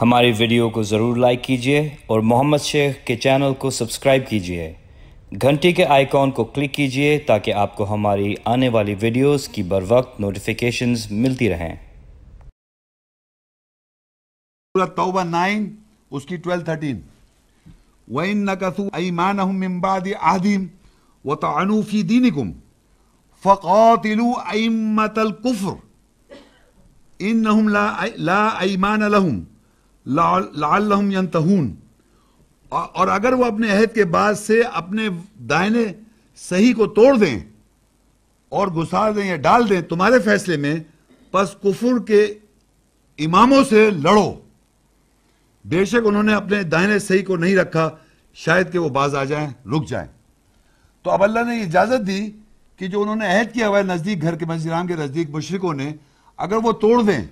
हमारी वीडियो को ज़रूर लाइक कीजिए और मोहम्मद शेख के चैनल को सब्सक्राइब कीजिए घंटी के आइकॉन को क्लिक कीजिए ताकि आपको हमारी आने वाली वीडियोस की बर वक्त नोटिफिकेशन मिलती रहें नाइन उसकी लाम यंतहून और अगर वो अपने अहद के बाद से अपने दायने सही को तोड़ दें और घुसार दें या डाल दें तुम्हारे फैसले में बस कुफुर के इमामों से लड़ो बेशक उन्होंने अपने दायने सही को नहीं रखा शायद कि वो बाज आ जाएं रुक जाएं तो अब अल्लाह ने इजाज़त दी कि जो उन्होंने अहद किया हुआ है नज़दीक घर के मस्जिद के नज़दीक मशरकों ने अगर वो तोड़ दें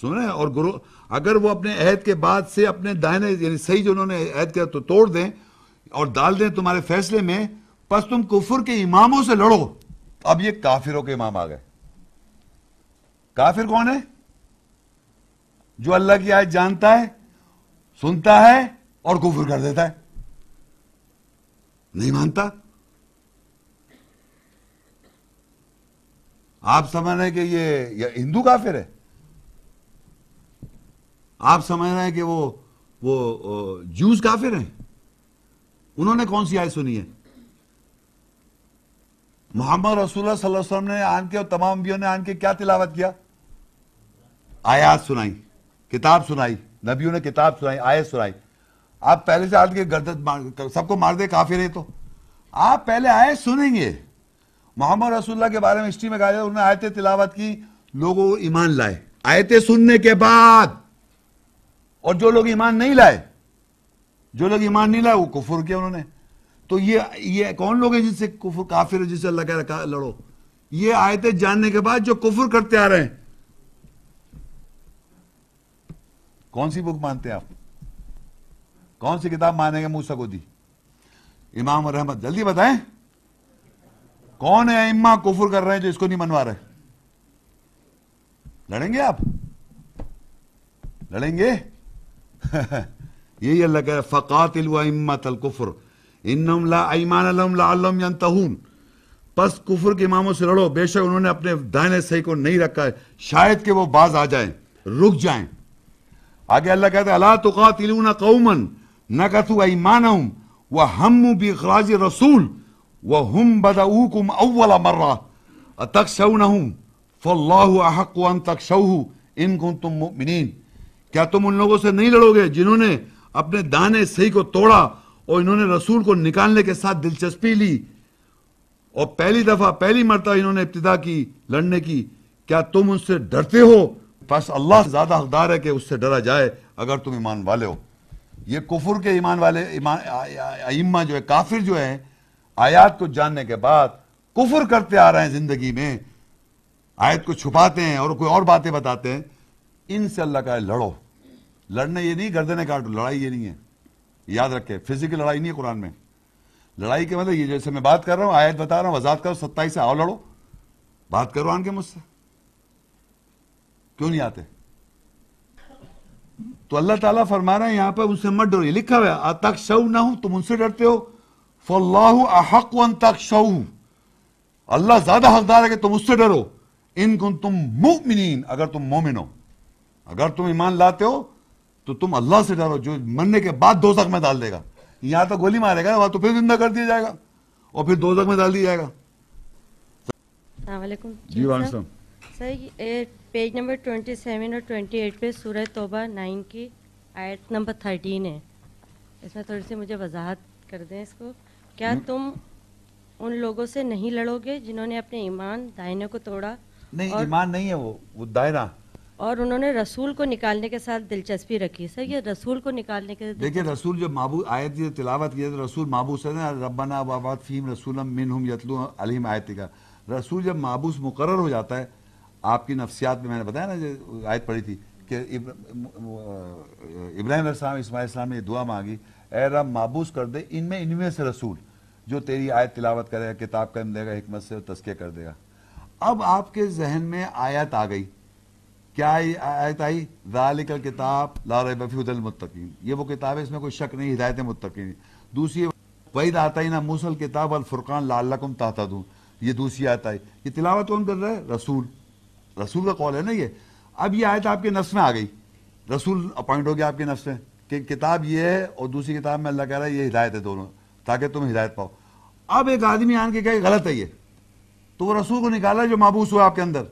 सुन रहे हैं और गुरु अगर वो अपने अहद के बाद से अपने दाहिने यानी सही जो उन्होंने अहद किया तो तोड़ दें और डाल दें तुम्हारे फैसले में बस तुम कुफर के इमामों से लड़ो अब ये काफिरों के इमाम आ गए काफिर कौन है जो अल्लाह की आयत जानता है सुनता है और कुफर कर देता है नहीं मानता आप समझ रहे कि ये, ये हिंदू काफिर है आप समझ रहे हैं कि वो वो जूस काफिर हैं उन्होंने कौन सी आय सुनी है मोहम्मद रसूलुल्लाह सल्लल्लाहु अलैहि वसल्लम ने आन के और तमाम नबियों ने आन के क्या तिलावत किया आयात सुनाई किताब सुनाई नबियों ने किताब सुनाई आयत सुनाई आप पहले से आन के सबको मार दे काफिर है तो आप पहले आए सुनेंगे मोहम्मद रसूलुल्लाह के बारे में हिस्ट्री में कहा उन्होंने आयतें तिलावत की लोगों ईमान लाए आयतें सुनने के बाद और जो लोग ईमान नहीं लाए जो लोग ईमान नहीं लाए वो कुफुर किया उन्होंने तो ये ये कौन लोग हैं जिससे कुफुर काफिर है जिससे अल्लाह का लड़ो ये थे जानने के बाद जो कुफुर करते आ रहे हैं कौन सी बुक मानते हैं आप कौन सी किताब मानेंगे मूसा को दी इमाम और रहमत जल्दी बताएं कौन है इम्मा कुफुर कर रहे हैं जो इसको नहीं मनवा रहे लड़ेंगे आप लड़ेंगे यही अल्लाह कह फ़कातिल वम्मत अलकुफ़र इनम ला ईमान लम यंतहून बस कुफर के इमामों से लड़ो बेशक उन्होंने अपने दाहिने सही को नहीं रखा है शायद कि वो बाज आ जाए रुक जाए आगे अल्लाह कहते हैं अला तुकातिलून कौमन न कथु ईमान व हम बिखराज रसूल व हम बदऊकुम अव्वल मर्रा अतक शऊ नहूँ फ़ल्लाहु अहक तक शऊ इन तुम मुमिन क्या तुम उन लोगों से नहीं लड़ोगे जिन्होंने अपने दाने सही को तोड़ा और इन्होंने रसूल को निकालने के साथ दिलचस्पी ली और पहली दफा पहली मरतबा इन्होंने इब्तदा की लड़ने की क्या तुम उनसे डरते हो बस अल्लाह ज्यादा हकदार है कि उससे डरा जाए अगर तुम ईमान वाले हो ये कुफुर के ईमान वाले ईमान जो है काफिर जो है आयात को जानने के बाद कुफुर करते आ रहे हैं जिंदगी में आयत को छुपाते हैं और कोई और बातें बताते हैं इनसे अल्लाह का लड़ो लड़ने ये नहीं गर्दने काटो लड़ाई ये नहीं है याद रखे फिजिकल लड़ाई नहीं है कुरान में लड़ाई के मतलब ये जैसे मैं बात कर रहा हूं आयत बता रहा हूं वजात करो सत्ताईस से आओ लड़ो बात करो आन के मुझसे क्यों नहीं आते तो अल्लाह ताला फरमा रहा है यहां पर उनसे मत डरो लिखा हुआ है तक शव ना हो तुम उनसे डरते हो फल्लाहु अहक वन तक शव अल्लाह ज्यादा हकदार है कि तुम उससे डरो इनकुन तुम मुमिन अगर तुम मोमिन हो अगर तुम ईमान लाते हो तो तुम अल्लाह से डरो जो मरने के बाद दो में डाल देगा यहां तो गोली मारेगा वहां तो फिर जिंदा कर दिया जाएगा और फिर दो में डाल दिया जाएगा जी sir, sir page number twenty seven और ट्वेंटी एट पे सूरह तोबा नाइन की आयत नंबर थर्टीन है इसमें थोड़ी सी मुझे वजाहत कर दें इसको क्या हम्म। तुम उन लोगों से नहीं लड़ोगे जिन्होंने अपने ईमान दायने को तोड़ा नहीं ईमान नहीं है वो वो दायरा और उन्होंने रसूल को निकालने के साथ दिलचस्पी रखी सर ये रसूल को निकालने के देखिए रसूल जब माबू आयत तिलावत की तो रसूल माबूस है ना रब्बाना वाबात फ़ीम रसूलम हम यतलू अलीम आयत का रसूल जब माबूस मुकर हो जाता है आपकी नफसियात में मैंने बताया ना जो आयत पढ़ी थी कि इब्राहिम इस्लाम इसमाम ने दुआ मांगी ए रब माबूस कर दे इनमें इनमें से रसूल जो तेरी आयत तिलावत करेगा किताब कम देगा हमत से तस्के कर देगा अब आपके जहन में आयत आ गई क्या आयत आई दालिकल किताब लाल मुतकीन ये वो किताब है इसमें कोई शक नहीं हिदायत मुतकीन दूसरी वहीद आता ही ना मूसल किताब अल फुरकान लाकुम ताता दूँ ये दूसरी आयत आई ये तिलावत कौन कर रहा है रसूल रसूल का कौल है ना ये अब ये आयत आपके नस में आ गई रसूल अपॉइंट हो गया आपके नस में कि किताब ये है और दूसरी किताब में अल्लाह कह रहा है ये हिदायत है दोनों ताकि तुम हिदायत पाओ अब एक आदमी आन के कहे गलत है ये तो वो रसूल को निकाला जो माबूस हुआ आपके अंदर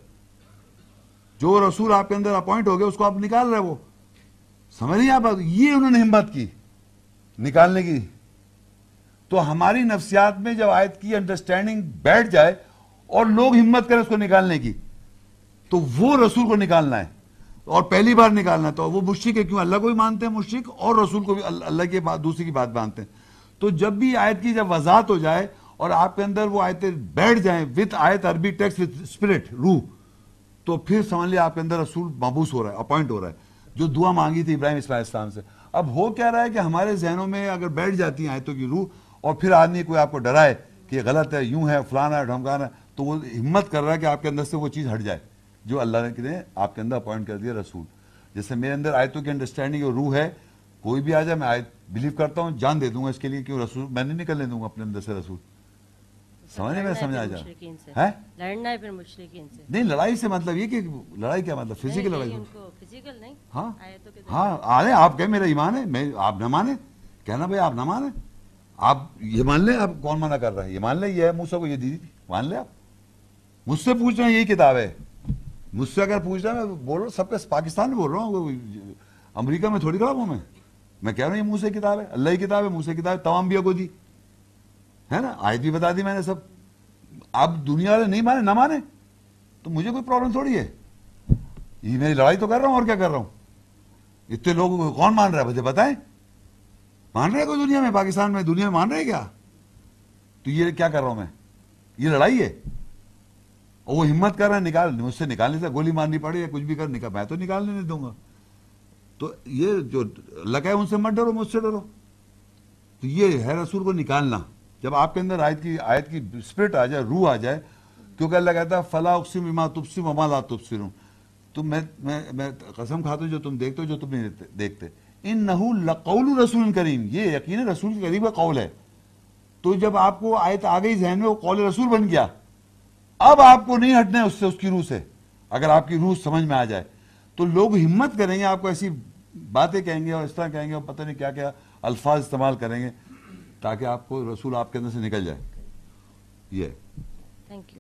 जो रसूल आपके अंदर अपॉइंट हो गया उसको आप निकाल रहे वो समझ नहीं आप ये उन्होंने हिम्मत की निकालने की तो हमारी नफ्सियात में जब आयत की अंडरस्टैंडिंग बैठ जाए और लोग हिम्मत करें उसको निकालने की तो वो रसूल को निकालना है और पहली बार निकालना है तो वो मुश्किल है क्यों अल्लाह को भी मानते हैं मुश्किल और रसूल को भी अल्लाह की बात दूसरी की बात मानते हैं तो जब भी आयत की जब वजात हो जाए और आपके अंदर वो आयतें बैठ जाए विथ आयत अरबी टेक्स विथ स्पिरिट रूह तो फिर समझ लिया आपके अंदर रसूल मबूस हो रहा है अपॉइंट हो रहा है जो दुआ मांगी थी इब्राहिम इस्लाम से अब हो क्या रहा है कि हमारे जहनों में अगर बैठ जाती हैं आयतों की रूह और फिर आदमी कोई आपको डराए कि ये गलत है यूं है फलाना है ढमकाना है तो वो हिम्मत कर रहा है कि आपके अंदर से वो चीज़ हट जाए जो अल्लाह ने आपके अंदर अपॉइंट कर दिया रसूल जैसे मेरे अंदर आयतों की अंडरस्टैंडिंग और रूह है कोई भी आ जाए मैं आयत बिलीव करता हूँ जान दे दूंगा इसके लिए क्यों रसूल मैंने निकलने दूंगा अपने अंदर से रसूल समझ में समझा जा है लड़ना है फिर मुश्किल नहीं लड़ाई से मतलब ये कि लड़ाई क्या मतलब फिजिकल लड़ाई फिजिकल नहीं हाँ तो हाँ आ रहे आप कहे मेरा ईमान है मैं आप न माने कहना भाई आप ना माने आप ये मान ले आप कौन मना कर रहे हैं ये मान ले ये है मूसा को ये दी मान ले आप मुझसे पूछ रहे हैं यही किताब है मुझसे अगर पूछ रहा है मैं बोल रहा हूँ सबके पाकिस्तान में बोल रहा हूँ अमरीका में थोड़ी खड़ा हूँ मैं मैं कह रहा हूँ ये मुँह से किताब है अल्लाह की किताब है मुँह से किताब है तमाम भी को दी है ना आयत भी बता दी मैंने सब आप दुनिया वाले नहीं माने ना माने तो मुझे कोई प्रॉब्लम थोड़ी है ये मेरी लड़ाई तो कर रहा हूं और क्या कर रहा हूं इतने लोगों को कौन मान रहा है मुझे बताएं मान रहे कोई दुनिया में पाकिस्तान में दुनिया में मान रहे क्या तो ये क्या कर रहा हूं मैं ये लड़ाई है और वो हिम्मत कर रहा है निकाल मुझसे निकालने से गोली मारनी पड़े या कुछ भी कर निकाल मैं तो निकालने नहीं दूंगा तो ये जो लगा है उनसे मत डरो मुझसे डरो तो ये है रसूल को निकालना जब आपके अंदर आयत की आयत की स्प्रिट आ जाए रूह आ जाए तो क्योंकि अल्लाह कहता है फला उकसिम इमा तुपसी अमा ला तुबसिर तुम तो मैं मैं मैं कसम खाते जो तुम देखते हो जो तुम नहीं देखते इन नहू लकौल रसूल करीम ये यकीन रसूल करीम का कौल है तो जब आपको आयत आ गई जहन में वो कौल रसूल बन गया अब आपको नहीं हटना है उससे उसकी रूह से अगर आपकी रूह समझ में आ जाए तो लोग हिम्मत करेंगे आपको ऐसी बातें कहेंगे और इस तरह कहेंगे और पता नहीं क्या क्या अल्फाज इस्तेमाल करेंगे ताकि आपको रसूल आपके अंदर से निकल जाए ये थैंक यू